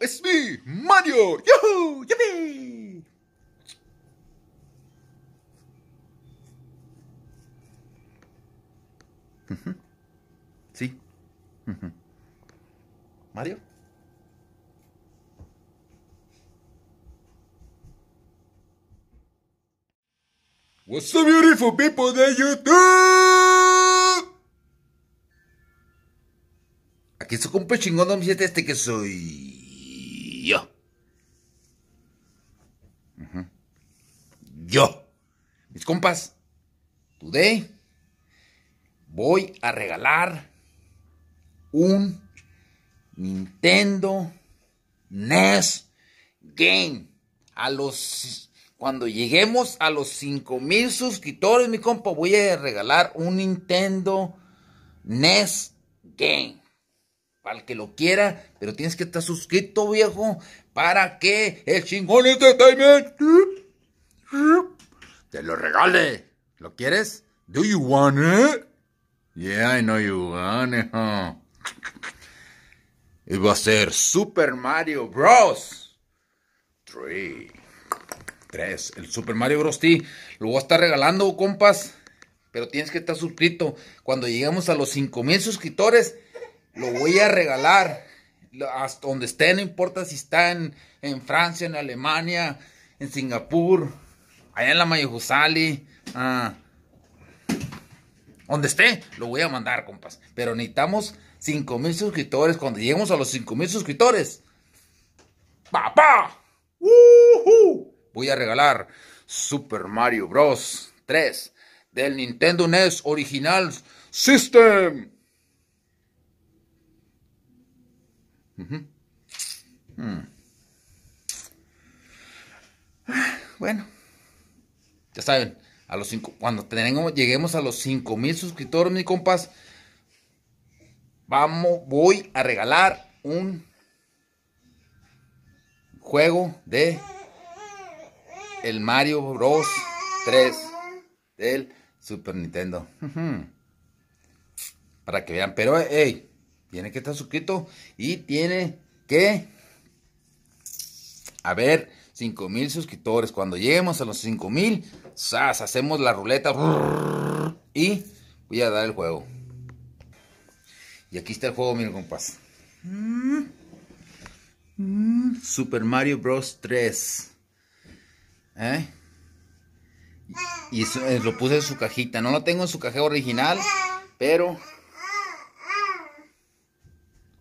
¡Es mi Mario! ¡Yahoo! ¡Yupi! Sí. ¿Mario? What's the beautiful people de YouTube? Aquí su compa chingón siete este que soy. compas, today voy a regalar un Nintendo NES Game. A los cuando lleguemos a los 5000 suscriptores, mi compa, voy a regalar un Nintendo NES Game. Para el que lo quiera, pero tienes que estar suscrito, viejo, para que el chingón entertainment te lo regale. ¿Lo quieres? Do you want it? Yeah, I know you want it, Y va a ser Super Mario Bros. 3. 3. El Super Mario Bros. T. Lo voy a estar regalando, compas. Pero tienes que estar suscrito. Cuando lleguemos a los 5000 suscriptores, lo voy a regalar. Hasta donde esté, no importa si está en, en Francia, en Alemania, en Singapur, allá en la Mayujusali, ah, donde esté, lo voy a mandar, compas. Pero necesitamos 5,000 suscriptores. Cuando lleguemos a los 5,000 suscriptores, ¡papá! Voy a regalar Super Mario Bros. 3 del Nintendo NES Original System. Hmm. Ah, bueno. Ya saben, a los cuando lleguemos a los 5 mil suscriptores, mi compas, vamos, voy a regalar un juego de el Mario Bros 3 del Super Nintendo. Para que vean, pero hey, tiene que estar suscrito y tiene que A ver... 5 mil suscriptores. Cuando lleguemos a los 5000, mil, Hacemos la ruleta y voy a dar el juego. Y aquí está el juego, miren, compás. Super Mario Bros. 3. ¿Eh? Y eh, lo puse en su cajita. No lo tengo en su caja original, pero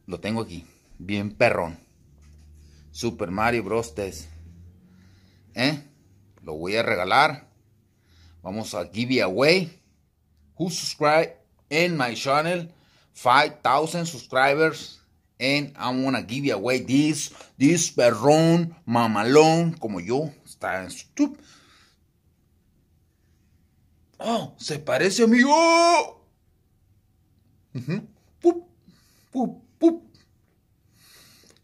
lo tengo aquí. Bien perrón. Super Mario Bros. 3. ¿Eh? Lo voy a regalar. Vamos a give away. Who subscribe in my channel? 5,000 subscribers. And I'm gonna give you away this, this perrón, mamalón, como yo. Está en Oh, se parece, amigo. mí. Pup, pup,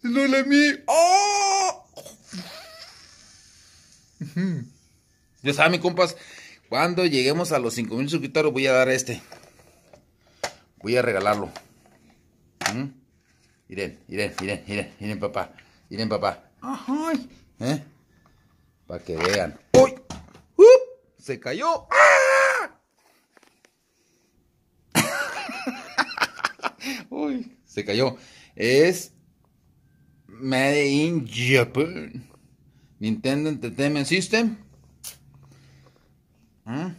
mí. ¡Oh! Ya saben, mi compas, cuando lleguemos a los 5000 suscriptores voy a dar este. Voy a regalarlo. Miren, miren, miren, miren, miren, papá. Miren, papá. Ajá ¿Eh? Para que vean. ¡Uy! Uh, se cayó. Uy, se cayó. Es Made in Japan. Nintendo Entertainment System. ¿Ah?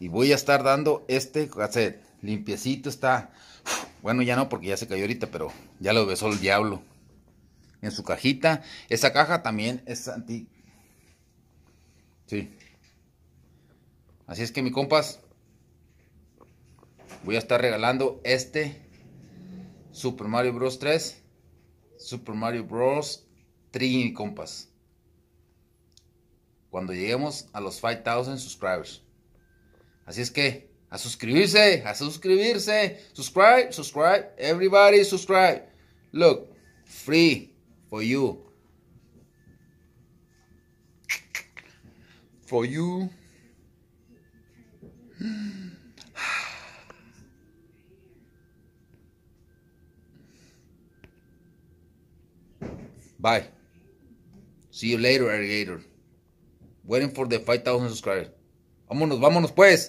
Y voy a estar dando este cassette. Limpiecito está. Bueno, ya no porque ya se cayó ahorita, pero ya lo besó el diablo. En su cajita. Esa caja también es anti. Sí. Así es que mi compas. Voy a estar regalando este Super Mario Bros. 3 Super Mario Bros. 3, compas. Cuando lleguemos a los 5000 subscribers. Así es que, a suscribirse, a suscribirse. Subscribe, subscribe, everybody subscribe. Look, free for you. For you. Bye. See you later, alligator. Waiting for the 5,000 subscribers. Vámonos, vámonos pues.